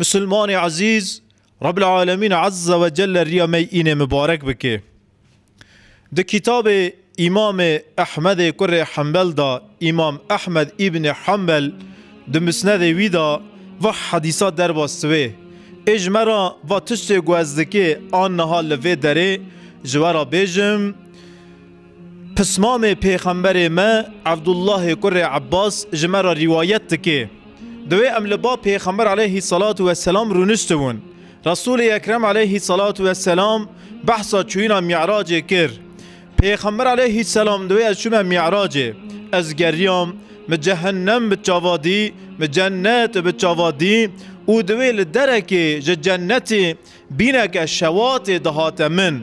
مسلمان عزیز رب العالمین عز و جل می این مبارک بکه ده کتاب امام احمد کر حنبل دا امام احمد ابن حنبل ده مسند ویدا و حدیثات در باستوه اجمرا و تشت گوزدکه آن نها لوه داره جوارا بیجم پسمام پیغمبر ما عبدالله کر عباس را روایت دکه دوی ام لبا پیغمبر علیه الصلاة والسلام رونشته ون رسول اکرم علیه الصلاة والسلام بحثا چوینا معراج کر پیغمبر علیه السلام دوی از شما معراج از گریام مجهنم بچاوادی مجنت بچاوادی او دوی لدرکی جنتی بینک شوات دهات من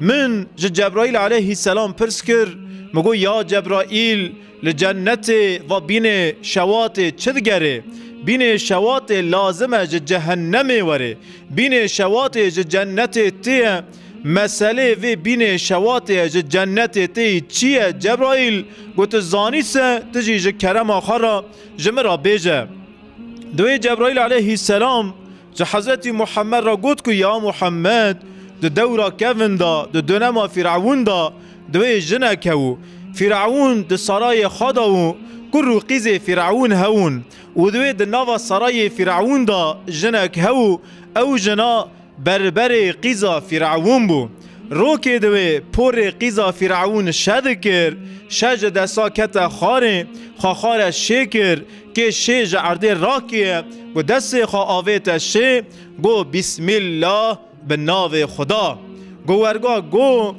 من جبرائیل علیه السلام پرس کرد مگو یا جبرائیل لجنت و بین شوات چدگره بین شوات لازم ج جهنم وره بین شوات ج جنت تیه مسئله و بین شوات ج جنت تی چیه جبرائیل گوت زانی سه تجی ج کرم جمع را بیجه دوی جبرائیل علیه السلام جه حضرت محمد را گوت کو یا محمد د دورا کوین دا د دنما فرعون دا دوی جنه کو فرعون د سرای خدا و کرو قیز فرعون هون و دوی د ناوا سرای فرعون دا جنک هو او جنا بربر قیز فرعون بو که دوی پر قیز فرعون شد کر شج دسا کت خاره شه شکر که شیج را راکیه و دست خو آویت شه گو بسم الله به ناو خدا گو ورگا گو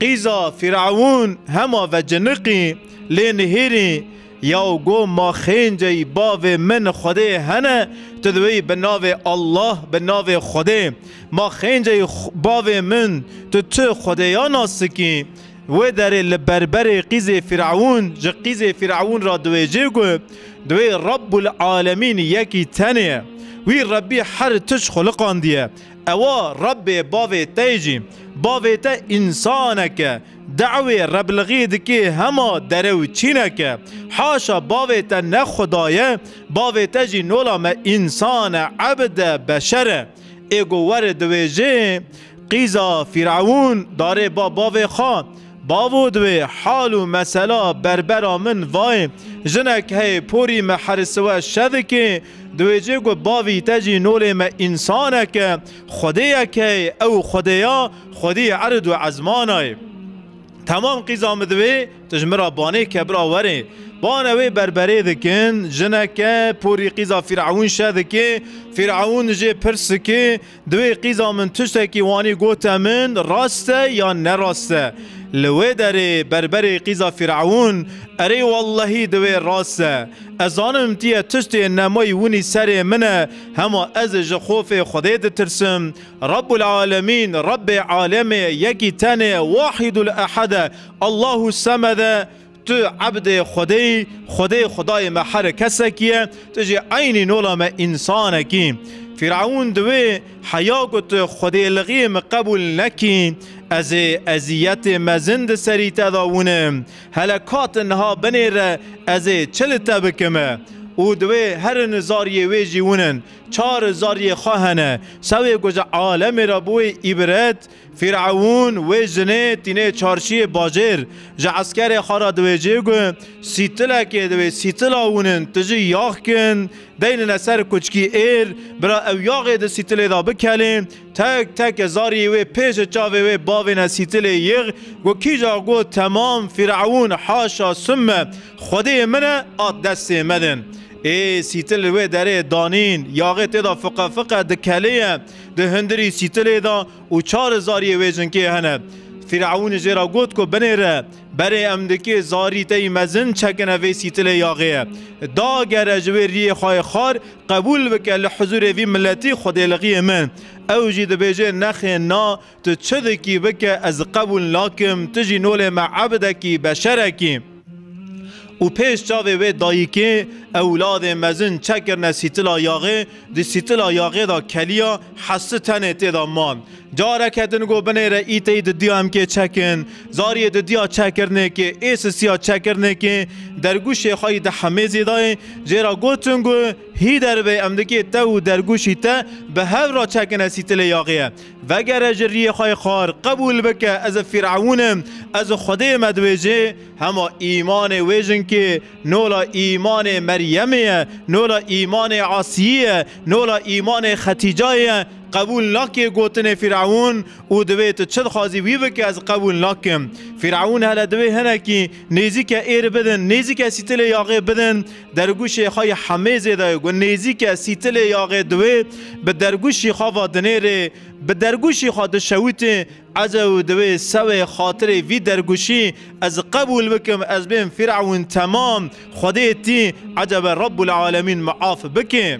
قیزا فرعون هما و جنقی لین یا گو ما خینجی باو من خوده هنه تدوی به ناو الله به ناو خوده ما خینجی باو من تو تو خوده یا ناسکی و در لبربر قیز فرعون جه قیز فرعون را دوی جیگو دوی رب العالمین یکی تنه وی ربی هر تش خلقان دیه اوا رب باو تیجی انسان که دعوی ربلغی دکی هما درو که حاشا تا نه خدایه تا جی نولا انسان عبد بشر ایگو ور دویجه قیزا فرعون داره با باوی خان باود و حال و مسلا بربرا من وای جنک هی پوری ما و شد که دویجه گو باوی تجی نول ما انسانه که خدیه که او خودیا خودی عرد و عزمانه تمام قیزام دوی تجمرا بانه کبرا وره بانوی بربری دکن جنکه پوری قیزا فرعون شد که فرعون جه پرس که دوی قیزا من که وانی گوته من راسته یا نراسته لوێ دەرێ بربەرێ قیزا فرعون ئەرێ واللهی دوێ ڕاستە ازانم تیە تشتێ نەمەی ونی سر منە هەمە از جخوف خۆفێ ترسم رب العالمین رب عالم یکی تن واحد الاحد الله سەمەدە تو عبد خودەی خودەی خدای محر her تجی tu نولا ما nola فرعون دوی حیا گوت خودی لغی قبول نکی از ازیت مزند سری تداونه هلکات نها بنیر از چل تبکمه او دوی هر نزاریه وی ونن چار زاری خواهنه سوی گوز عالم را بوی ایبرت فرعون و جنه تینه چارشی باجر جا عسکر خارا دوی گو سیتلا که دوی سیتلا اونن تجی یاخ کن دین نسر کچکی ایر برا او یاغ ده سیتل دا بکلیم تک تک زاری و پیش چاوی و باوی سیتلا یغ گو کی جا گو تمام فرعون حاشا سمه خودی منه آد دست مدن ای سیتل و دره دانین یاغه تدا فقه فقه ده کلیه ده هندری سیتل دا و چار زاری ویجن که هنه فرعون جرا گوت کو بنره بره امدکی زاری تای مزن چکنه وی سیتل یاغه دا گره جوی ری خواه خار قبول بکه لحضور وی ملتی خودلقی من او جی دبیجه نخی نا تو چه دکی بکه از قبول لاکم تجی نول مع عبدکی بشرکی و پیش چاوه وی دایی که اولاد مزن چکرن سیتلا یاغه دی سیتلا یاغه دا کلیا حس تنه تیدا ماند. جارا کتن گو بنی ای ایتی ہی دیا هم که چکن زاری دیا چکرنه که که ایس سیا چکرنه که در گوش خواهی ده همه زیدای جرا گو هی در به امدکی تا و گوشی تا به هر را چکن تل یاقیه وگر جری خواهی خار قبول بکه از فرعونم از خدای مدویجه هما ایمان ویجن که نولا ایمان مریمیه نولا ایمان عاصیه نولا ایمان ختیجایه قبول ناکی گوتن فرعون او دویت چد خوازی وی بکی از قبول ناکم فرعون هلا دوی هنکی نیزی که ایر بدن نیزی که سیتل یاغی بدن در گوش خای حمی زیده گو نیزی که سیتل یاغی دوی به در گوش خوا دنیره به در گوش خوا دشویت از او دوی سوی خاطر وی در گوشی از قبول بکم از بین فرعون تمام خودی عجب رب العالمین معاف بکم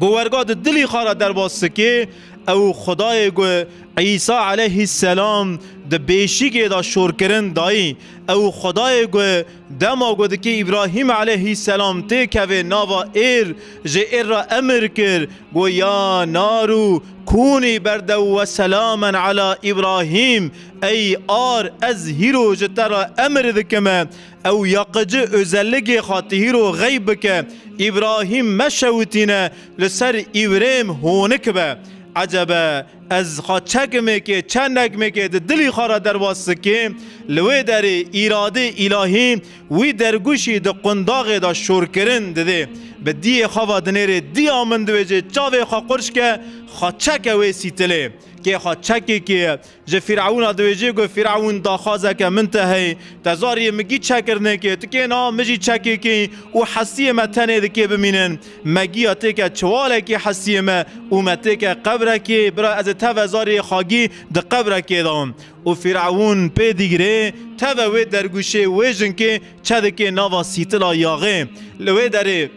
گوورگاد دلی خارا در باسته که او خدای گو عیسا علیه السلام د بیشی بیشیگه دا کرن دایی او خدای گو دما گو ده که ابراهیم علیه السلام تی کوه ناوا ایر جه ایر را امر کر گو یا نارو کونی برد و سلامن علا ابراهیم ای آر از هیرو جه ترا امر دکمه او یقجه ازلگی خاطی هیرو غیب که ابراهیم مشوتینه لسر ایوریم هونک به عجبه از خاچک میکه چندک میکه دلی خارا در واسکه لوی در ایراده الهی وی در گوشی د قنداغ دا شور کرن به دی خواه دنیره دی آمن دویجه چاوی خواه قرش که خاچک وی سیتله که خاچکی که جه فرعون دویجه گو فرعون دا خوازه که من تهی تزاری مگی چکرنه که تکه نا مجی چکی که او حسی ما تنه دکه بمینن مگی آتی که چواله که حسی ما او متی که قبره که برا از تفزاری خاگی ده قبره که دام او فرعون پی دیگره تفه وی در گوشه ویجن که چه دکه نوا سیتلا یاغه لوی داره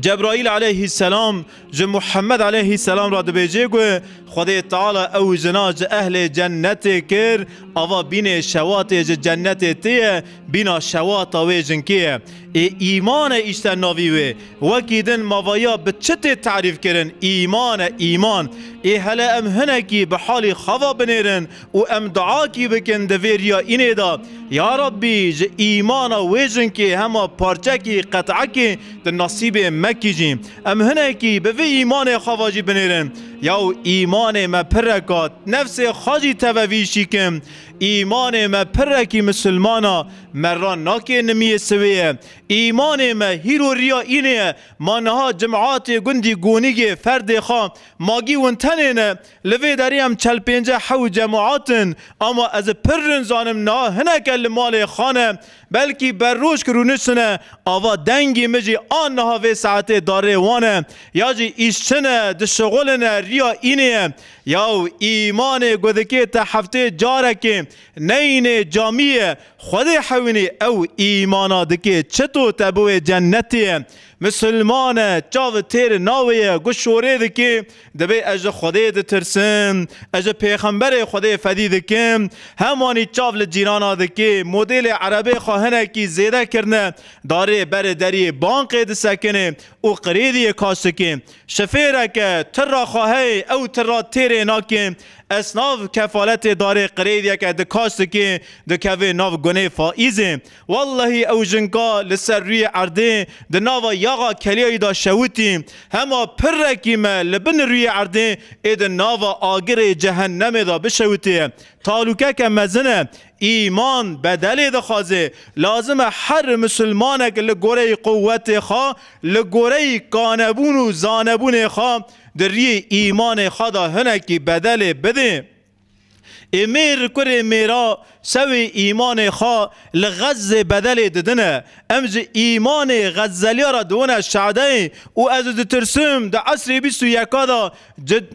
جبرائیل علیه السلام جم محمد عليه السلام را دبیجه گو خدای تعالی او جناج اهل جنت کر اوا بین شوات جنت تیه بین شوات و جنکیه ای ایمان ایشتن ناوی وی وکیدن موایا به چه تعریف کرن ایمان ایمان ای هلا ام هنکی به خوا بنیرن و ام دعا کی بکن دویریا اینه دا یا ربی ج ایمان و جنکی همه پارچه کی قطعه کی در نصیب مکی جیم ام هنکی به ایمان خواجی بنیرن یا ایمان مپرکات نفس خواجی ویشی کم ایمان ما پرکی مسلمانا مران ناکی نمی سویه ایمان ما هیرو ریا اینه ما نها جمعات گندی گونیگی فرد خواه ماگی ون تنینه لوی داری هم چل پینجه حو جمعاتن اما از پرن زانم نها هنکه مال خانه بلکی بر روش نشنه آوا دنگی مجی آن نها وی ساعت داره وانه یا جی چنه دشغلنه ریا اینه یا ایمان گودکی تا هفته جاره که نین جامی خود حوینی او ایمانا دکی چطور تبوی جنتی مسلمان چاو تیر ناوی گو شوره ده که دبی اج خدای ده ترسم اجه پیغمبر خدای فدی ده که همانی چاو لجیرانا ده که مدل عربی خواهنه کی زیده کرنه داره بر دری بانق ده سکنه او قریدی کاسکه شفیره که تر را خواهی او تر تیر ناکه اسناف کفالت داره قرید یک ده کاست که ده کوی ناو گونه فائزه والله او جنگا لسر روی عرده ده ناو یاغا کلیای دا شوتی هما پرکی ما لبن روی عرده اد ناو آگر جهنم دا بشوتی تالوکه که مزنه ایمان بدلی ده خوازه لازم هر که لگوره قوت خواه لگوره کانبون و زانبون خواه در دری ایمان خدا هنکی بدل بده امیر کر میرا سوی ایمان خوا لغز بدل ددنه امز ایمان غزلی را دونه شعده او از ترسم د عصر یکا دا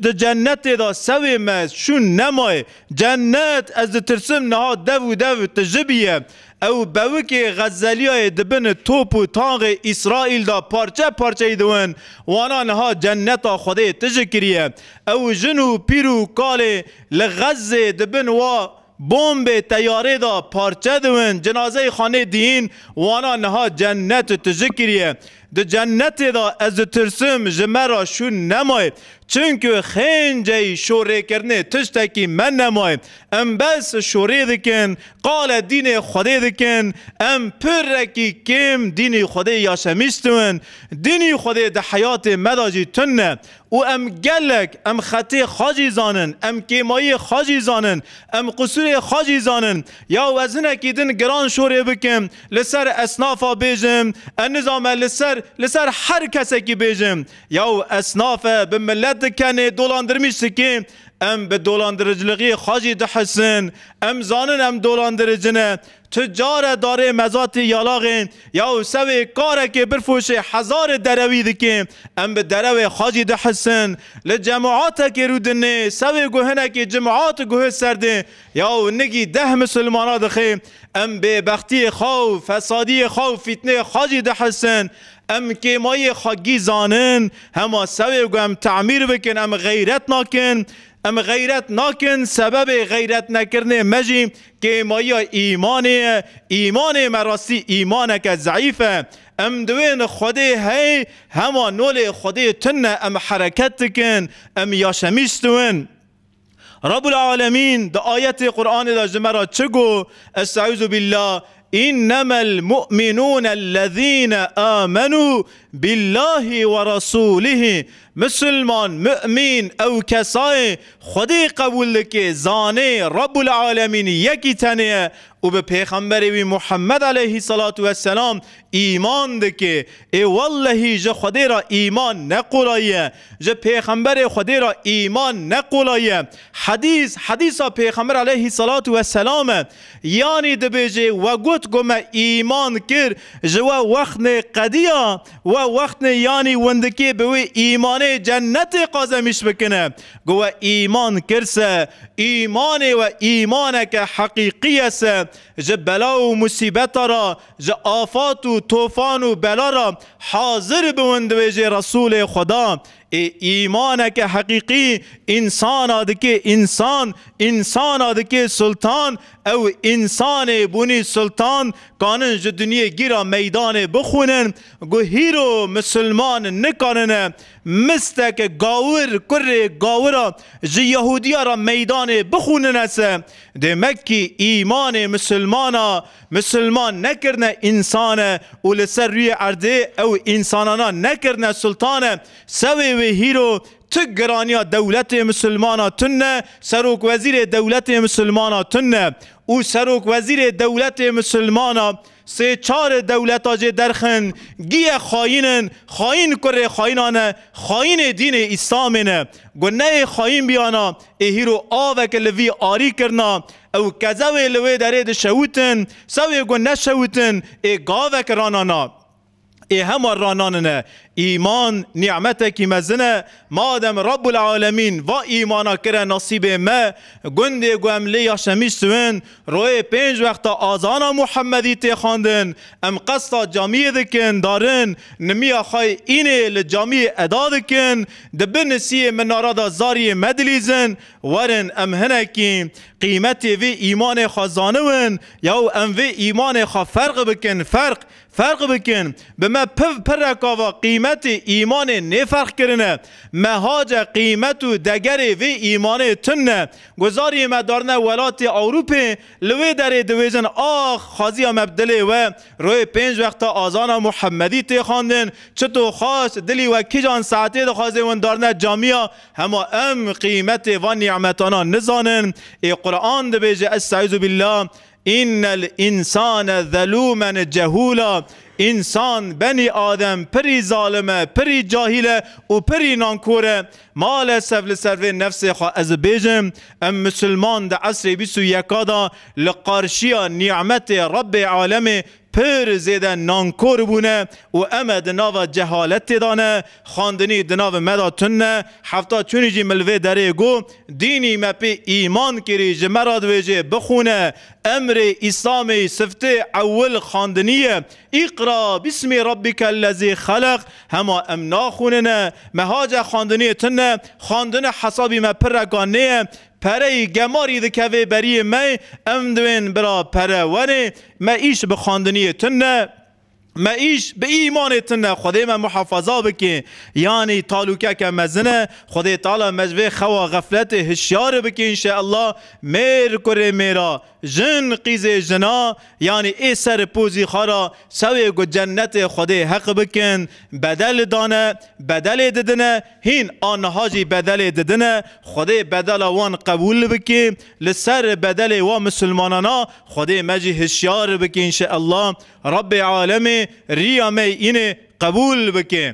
د جنت دا سوی مز شون نمای جنت از ترسم نها دو دو تجبیه ew bewikê Xezeliyayê dibin top û tanrê İsraîl da parçe parçeyî diwin wana niha cenneta Xwedê tu ji kiriye ew jin û pîr û kalê li Xezê dibin wa bombê teyarê da parçe diwin cinazeyê xanê dîn wana niha cennet tu ji kiriye di cennetê da ez tirsim ji me ra şûn nemayê چونکو خنجه شوری کرنه تشتا کی من نمای ام بس شوری دکن قال دین خودی دکن ام پر رکی کم دین خودی یا شمیستون دین خودی ده حیات مداجی تنه او ام گلک ام خطی خاجی زانن ام کیمایی خاجی زانن ام قصور خاجی زانن یا وزنه که دن گران شوری بکم لسر اصنافا بیجم ان نظامه لسر لسر هر کسی که بیجم یا اصنافه به ملت dikene dolandırmış ki em bi dolandırıcılığı xacî dihisin em zanin em dolandırıcine tu care darê mezatê yalaxê ya sevê karekê birfoşê hezarê derewî dike em bi derewê xacî dihisin li cemaetekê rûdinê sevê guhinekê cimaat guhê serdê ya nigî deh misilmana dixê em bêbextiyê xaw fesadiyê xaw fîtnê xacî dihisin ام که ما خاگی زانن هما سوی گم تعمیر بکن ام غیرت ناکن ام غیرت ناکن سبب غیرت نکرنه مجی که ما ایمان ایمان مراسی ایمان که ضعیفه ام دوین خودی هی هما نول خودی تن، ام حرکت کن ام یاشمیش دوین رب العالمین دا آیت قرآن جمعه را چگو استعوذ بالله إنما المؤمنون الذين آمنوا بالله ورسوله مسلمان مؤمن او کسای خودی قبول که زانه رب العالمین یکی تنه او به پیغمبر وی محمد علیه صلات و السلام ایمان ده که ای والله جه خودی را ایمان نقولایه جه پیغمبر خودی را ایمان نقولایه حدیث حدیث پیغمبر علیه صلات و السلام یعنی ده بجه و گوت گمه ایمان کر جه وقت قدیا و وقت یعنی وندکی به وی ایمان بوی جنت قازمیش بکنه گوه ایمان کرسه ایمان و ایمان که حقیقی است جه بلا و مصیبت را جه آفات و طوفان و بلا را حاضر بوند رسول خدا E imaneke hakiki insan adı ki insan, insan adı ki sultan, ev insane buni sultan, kanın ji dünye gira meydane bixunin, gu hiro ne nikanine, mistek gavur kurre gavura ji Yahudiyara meydane bixunin ese, demek ki imane Müslümana, Müslüman nekirne insane, u li ser rüye erde ev insanana nekirne sultane, sevi وی هیرو تو گرانیا دولت مسلمانا تنه سروک وزیر دولت مسلمانا تنه او سروک وزیر دولت مسلمانا سه چار دولت آج درخن گیه خاینن خاین کره خاینانه خاین دین اسلامنه گنه خاین بیانا ایهی رو آوک لوی آری کرنا او کزوی لوی داره ده شوتن سوی گنه شوتن ای گاوک رانانا ای همه راناننه ایمان نعمت کی مزنه ما دم رب العالمین و ایمان کره نصیب ما گند گم لی شمی سوین روی پنج وقت آزان محمدی تی خواندن ام قصد جامعه دکن دارن نمی آخای اینه لجامعه ادا دکن دبن نسی منارا زاری مدلیزن ورن ام هنکی قیمت وی ایمان خزانه ون یا ام وی ایمان خا فرق بکن فرق فرق بکن به ما پف پرکاوا قیمت قیمت ایمان نفرخ کرنه مهاج قیمت و دگر و ایمان تن گزاری مدارنه ولات اروپا لوی در دویژن آخ خازی مبدله و روی پنج وقت آزان محمدی تی خواندن چطور خاص دلی و جان ساعتی دو خازی ون دارنه جامعه هما ام قیمت و نعمتانا نزانن ای قرآن دبیجه استعیذ بالله این الانسان ظلوما جهولا انسان بنی آدم پری ظالمه پری جاهله و پری نانکوره سفل لسر نفس خوا از بیجم ام مسلمان در عصر 21 یکادا لقارشیا نعمت رب عالم پر زیده نانکور بونه و امه دناو جهالت دانه خاندنی دناو مدا تنه هفته چونی جی ملوه دره گو دینی مپی ایمان کری جمراد ویجه بخونه امر اسلام سفته اول خاندنیه اقرا بسم ربک الذی خلق هما امنا خوننه مهاج خاندنی تنه خاندن حسابی ما پره گماری دکوه بری می ام برا پره ونه ما ایش بخاندنی تنه ما ایش به ایمان تن خدای ما محافظه بکین یعنی تالوکه که مزنه خدای تعالی مزوی خوا غفلت هشیار بکن الله میر کره میرا جن قیز جنا یعنی ای سر پوزی خارا سوی گو جنت خدای حق بکن بدل دانه بدل ددنه هین آنها جی بدل ددنه خدای بدل وان قبول بکین لسر بدل و مسلمانانا خدای مجی هشیار بکن الله رب عالمی ریا میں انہیں قبول بکیں